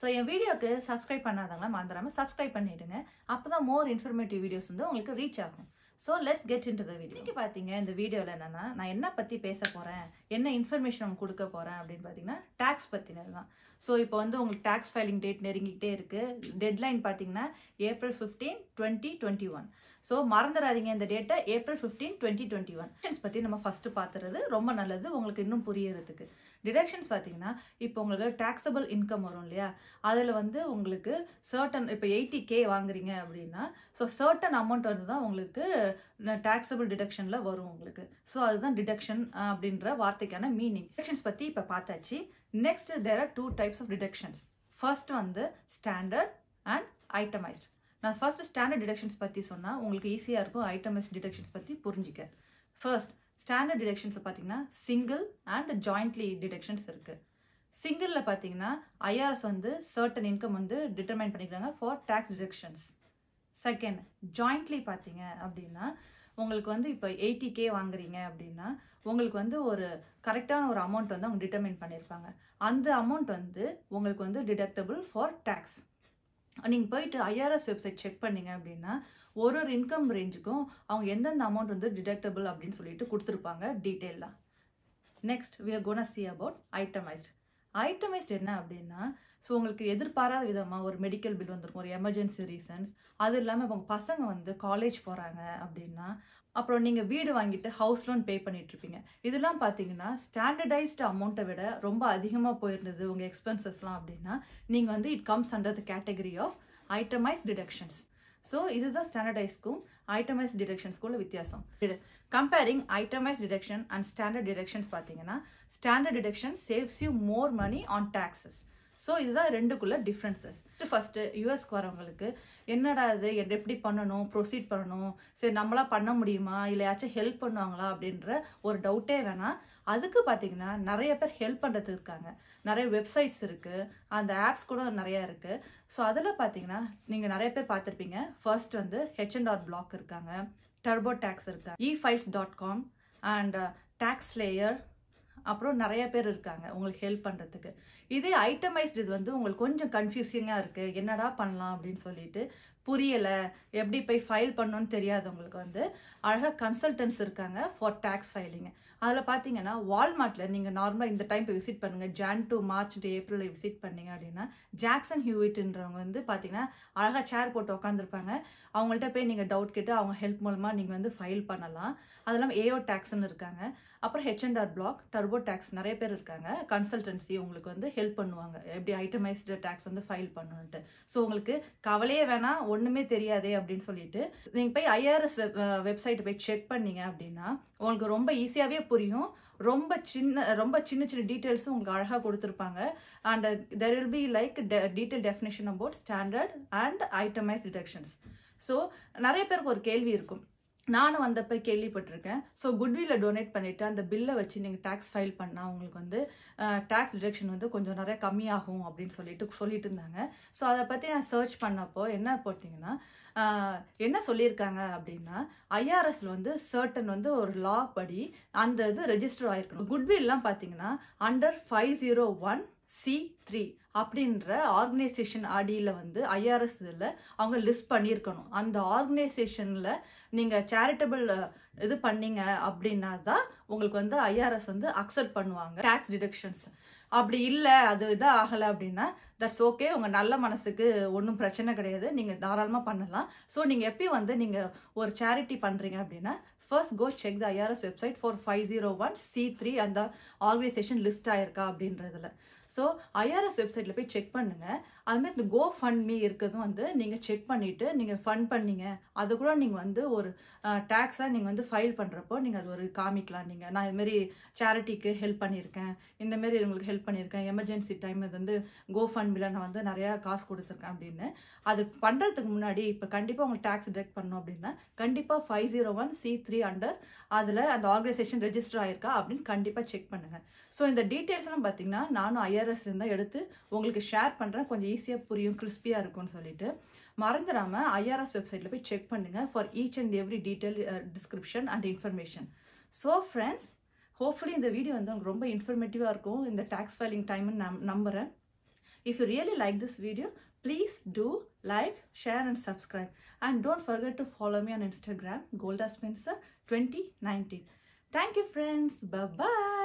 So என் வீடியோக்கு subscribe பண்ணாதவங்களாம் மறந்துடாமல் subscribe பண்ணிடுங்க அப்போ தான் மோர் இன்ஃபர்மேட்டிவ் வீடியோஸ் வந்து உங்களுக்கு ரீச் ஆகும் so let's get in the video இன்றைக்கி பார்த்தீங்க இந்த வீடியோவில் என்னென்னா நான் என்ன பற்றி பேச போகிறேன் என்ன இன்ஃபர்மேஷன் அவங்க கொடுக்க போகிறேன் அப்படின்னு பார்த்தீங்கன்னா டேக்ஸ் பற்றினது தான் ஸோ இப்போ வந்து உங்களுக்கு டேக்ஸ் ஃபைலிங் டேட் நெருங்கிக்கிட்டே இருக்குது டெட்லைன் பார்த்தீங்கன்னா April fifteen twenty twenty one so மறந்துடாதீங்க இந்த டேட்டை April fifteen twenty twenty one பற்றி நம்ம ஃபஸ்ட்டு பார்த்துறது ரொம்ப நல்லது உங்களுக்கு இன்னும் புரியறதுக்கு டிடக்ஷன்ஸ் பார்த்தீங்கன்னா இப்போ உங்களுக்கு டேக்ஸபிள் இன்கம் வரும் இல்லையா அதில் வந்து உங்களுக்கு சர்டன் இப்போ எயிட்டி கே வாங்குறீங்க அப்படின்னா ஸோ சர்டன் அமௌண்ட் வந்து தான் உங்களுக்கு டேக்ஸபிள் டிடக்ஷனில் வரும் உங்களுக்கு ஸோ அதுதான் டிடக்ஷன் அப்படின்ற வார்த்தை வார்த்தைக்கான மீனிங் டிடெக்ஷன்ஸ் பற்றி இப்போ பார்த்தாச்சு next there are two types of deductions first வந்து ஸ்டாண்டர்ட் அண்ட் ஐட்டமைஸ்ட் நான் ஃபர்ஸ்ட் ஸ்டாண்டர்ட் டிடெக்ஷன்ஸ் பற்றி சொன்னால் உங்களுக்கு ஈஸியாக இருக்கும் ஐட்டமைஸ்ட் டிடெக்ஷன்ஸ் பற்றி புரிஞ்சிக்க ஃபர்ஸ்ட் ஸ்டாண்டர்ட் டிடெக்ஷன்ஸை பார்த்தீங்கன்னா சிங்கிள் அண்ட் ஜாயிண்ட்லி டிடெக்ஷன்ஸ் இருக்கு சிங்கிளில் பார்த்தீங்கன்னா ஐஆர்எஸ் வந்து சர்டன் இன்கம் வந்து டிட்டர்மைன் பண்ணிக்கிறாங்க for tax deductions second jointly பார்த்தீங்க அப்படின்னா உங்களுக்கு வந்து இப்போ எயிட்டி கே வாங்குறீங்க அப்படின்னா உங்களுக்கு வந்து ஒரு கரெக்டான ஒரு அமௌண்ட் வந்து அவங்க டிட்டர்மின் பண்ணியிருப்பாங்க அந்த அமௌண்ட் வந்து உங்களுக்கு வந்து டிடக்டபிள் ஃபார் டேக்ஸ் நீங்கள் போயிட்டு ஐஆர்எஸ் வெப்சைட் செக் பண்ணீங்க அப்படின்னா ஒரு ஒரு இன்கம் ரேஞ்சுக்கும் அவங்க எந்தெந்த அமௌண்ட் வந்து டிடக்டபிள் அப்படின்னு சொல்லிட்டு கொடுத்துருப்பாங்க டீட்டெயிலாக next we are gonna see about itemized itemized என்ன அப்படின்னா ஸோ உங்களுக்கு எதிர்பாராத விதமாக ஒரு மெடிக்கல் பில் வந்திருக்கும் ஒரு எமர்ஜென்சி ரீசன்ஸ் அது இல்லாமல் இப்போ உங்கள் பசங்க வந்து காலேஜ் போகிறாங்க அப்படின்னா அப்புறம் நீங்கள் வீடு வாங்கிட்டு ஹவுஸ் லோன் பே பண்ணிகிட்ருப்பீங்க இதெல்லாம் பார்த்தீங்கன்னா ஸ்டாண்டர்டைஸ்டு அமௌண்ட்டை விட ரொம்ப அதிகமாக போயிருந்தது உங்கள் எக்ஸ்பென்சஸ்லாம் அப்படின்னா நீங்கள் வந்து it comes under the category of itemize deductions so இதுதான் ஸ்டாண்டர்டைஸ்க்கும் ஐட்டமைஸ் டிடெக்ஷன்ஸ்குள்ள வித்தியாசம் comparing itemize deduction and standard deductions பார்த்தீங்கன்னா standard deduction saves you more money on taxes so இதுதான் ரெண்டுக்குள்ளே டிஃப்ரென்சஸ் ஃபஸ்ட்டு யூஎஸ்க்கு வரவங்களுக்கு என்னடா இது எப்படி பண்ணணும் ப்ரொசீட் பண்ணணும் சரி நம்மளா பண்ண முடியுமா இல்லை யாச்சும் ஹெல்ப் பண்ணுவாங்களா அப்படின்ற ஒரு டவுட்டே வேணாம் அதுக்கு பார்த்தீங்கன்னா நிறைய பேர் ஹெல்ப் பண்ணுறது இருக்காங்க நிறைய வெப்சைட்ஸ் இருக்குது அந்த ஆப்ஸ் கூட நிறையா இருக்குது ஸோ அதில் பார்த்தீங்கன்னா நீங்கள் நிறைய பேர் பார்த்துருப்பீங்க ஃபர்ஸ்ட் வந்து ஹெச் அண்ட் ஆர் பிளாக் இருக்காங்க டர்போ டேக்ஸ் இருக்காங்க e files dot com and TaxSlayer அப்புறம் நிறைய பேர் இருக்காங்க உங்களுக்கு ஹெல்ப் பண்ணுறதுக்கு இதே ஐட்டமைஸ்டு இது வந்து உங்களுக்கு கொஞ்சம் கன்ஃபியூசிங்காக இருக்குது என்னடா பண்ணலாம் அப்படின்னு சொல்லிட்டு புரியலை எப்படி போய் ஃபைல் பண்ணணுன்னு தெரியாதவங்களுக்கு வந்து அழகாக கன்சல்டன்ஸ் இருக்காங்க ஃபார் டேக்ஸ் ஃபைலிங் அதில் பார்த்தீங்கன்னா வால்மார்ட்டில் நீங்கள் நார்மலாக இந்த டைம் போய் விசிட் பண்ணுங்கள் ஜான் டு மார்ச் டு ஏப்ரலில் விசிட் பண்ணீங்க அப்படின்னா ஜாக்சன் ஹியூவிட்ன்றவங்க வந்து பார்த்தீங்கன்னா அழகாக சேர் போட்டு உட்காந்துருப்பாங்க அவங்கள்ட்ட போய் நீங்கள் டவுட் கேட்டு அவங்க ஹெல்ப் மூலமாக நீங்கள் வந்து ஃபைல் பண்ணலாம் அது இல்லாமல் ஏஓ டேக்ஸ்னு இருக்காங்க அப்புறம் ஹெச்என்ஆர் பிளாக் டர்போ டேக்ஸ் நிறைய பேர் இருக்காங்க கன்சல்டன்சி உங்களுக்கு வந்து ஹெல்ப் பண்ணுவாங்க எப்படி ஐட்டமைஸ்டு டேக்ஸ் வந்து ஃபைல் பண்ணணுன்ட்டு ஸோ உங்களுக்கு கவலையே வேணாம் ஒன்றுமே தெரியாதே அப்படின்னு சொல்லிட்டு நீங்கள் போய் ஐஆர்எஸ் வெப் வெப்சைட் போய் செக் பண்ணீங்க அப்படின்னா உங்களுக்கு ரொம்ப ஈஸியாகவே புரியும் ரொம்ப சின்ன ரொம்ப சின்ன சின்ன டீட்டெயில்ஸும் உங்களுக்கு அழகாக கொடுத்துருப்பாங்க and there will be like detail definition about standard and itemise deductions so நிறைய பேருக்கு ஒரு கேள்வி இருக்கும் நானும் வந்தப்போ கேள்விப்பட்டிருக்கேன் ஸோ குட்வில் டொனேட் பண்ணிவிட்டு அந்த பில்லை வச்சு நீங்கள் டேக்ஸ் ஃபைல் பண்ணால் உங்களுக்கு வந்து டேக்ஸ் டிடெக்ஷன் வந்து கொஞ்சம் நிறைய கம்மியாகும் அப்படின்னு சொல்லிட்டு சொல்லிட்டு இருந்தாங்க ஸோ அதை பற்றி நான் சர்ச் பண்ணப்போ என்ன போட்டிங்கன்னா என்ன சொல்லியிருக்காங்க அப்படின்னா ஐஆர்எஸ்ல வந்து சர்டன் வந்து ஒரு லா படி அந்த இது ரெஜிஸ்டர் ஆகிருக்கணும் குட்வில்லாம் பார்த்தீங்கன்னா under five zero one C three அப்படின்ற ஆர்கனைசேஷன் ஆடியில் வந்து ஐஆர்எஸ் இதில் அவங்க லிஸ்ட் பண்ணியிருக்கணும் அந்த ஆர்கனைசேஷனில் நீங்கள் சேரிட்டபிள் இது பண்ணீங்க அப்படின்னா தான் உங்களுக்கு வந்து ஐஆர்எஸ் வந்து அக்செப்ட் பண்ணுவாங்க டேக்ஸ் டிடக்ஷன்ஸ் அப்படி இல்லை அது இதாக ஆகலை அப்படின்னா தட்ஸ் ஓகே உங்கள் நல்ல மனசுக்கு ஒன்றும் பிரச்சனை கிடையாது நீங்கள் தாராளமாக பண்ணலாம் ஸோ நீங்கள் எப்பயும் வந்து நீங்கள் ஒரு சேரிட்டி பண்ணுறீங்க அப்படின்னா first go check the IRS website for five zero one C three அந்த ஆர்கனைசேஷன் லிஸ்ட் ஆயிருக்கா அப்படின்றதுல ஸோ ஐஆர்எஸ் வெப்சைட்டில் போய் செக் பண்ணுங்கள் அதுமாதிரி இந்த கோ ஃபண்ட் மீ இருக்கிறதும் வந்து நீங்கள் செக் பண்ணிவிட்டு நீங்கள் ஃபண்ட் பண்ணீங்க அது கூட நீங்கள் வந்து ஒரு டேக்ஸாக நீங்கள் வந்து ஃபைல் பண்ணுறப்போ நீங்கள் அது ஒரு காமிக்கலாம் நீங்கள் நான் இதுமாரி சேரிட்டிக்கு ஹெல்ப் பண்ணியிருக்கேன் இந்தமாரி உங்களுக்கு ஹெல்ப் பண்ணியிருக்கேன் எமர்ஜென்சி டைம் இது வந்து கோ ஃபண்ட் மீல நான் வந்து நிறையா காசு கொடுத்துருக்கேன் அப்படின்னு அது பண்ணுறதுக்கு முன்னாடி இப்போ கண்டிப்பாக உங்களுக்கு டேக்ஸ் டிடெக்ட் பண்ணோம் அப்படின்னா கண்டிப்பாக five zero one C three under அதில் அந்த ஆர்கனைசேஷன் ரெஜிஸ்டர் ஆயிருக்கா அப்படின்னு கண்டிப்பாக செக் பண்ணுங்கள் ஸோ இந்த டீட்டெயில்ஸ்லாம் பார்த்தீங்கன்னா நானும் ஐஆர்எஸ் இருந்தால் எடுத்து உங்களுக்கு ஷேர் பண்ணுறேன் கொஞ்சம் ஈஸியாக புரியும் கிறிஸ்பியாக இருக்கும்னு சொல்லிட்டு மறந்துடாமல் ஐஆர்எஸ் வெப்சைட்டில் போய் செக் பண்ணுங்கள் for each and every detail description and information so friends hopefully இந்த வீடியோ வந்து உங்களுக்கு ரொம்ப இன்ஃபர்மேட்டிவாக இருக்கும் இந்த டேக்ஸ் ஃபைலிங் டைம்னு நம் நம்புகிறேன் if you really like this video Please do like, share and subscribe. And don't forget to follow me on Instagram, Golda Spencer 2019. Thank you friends. Bye-bye.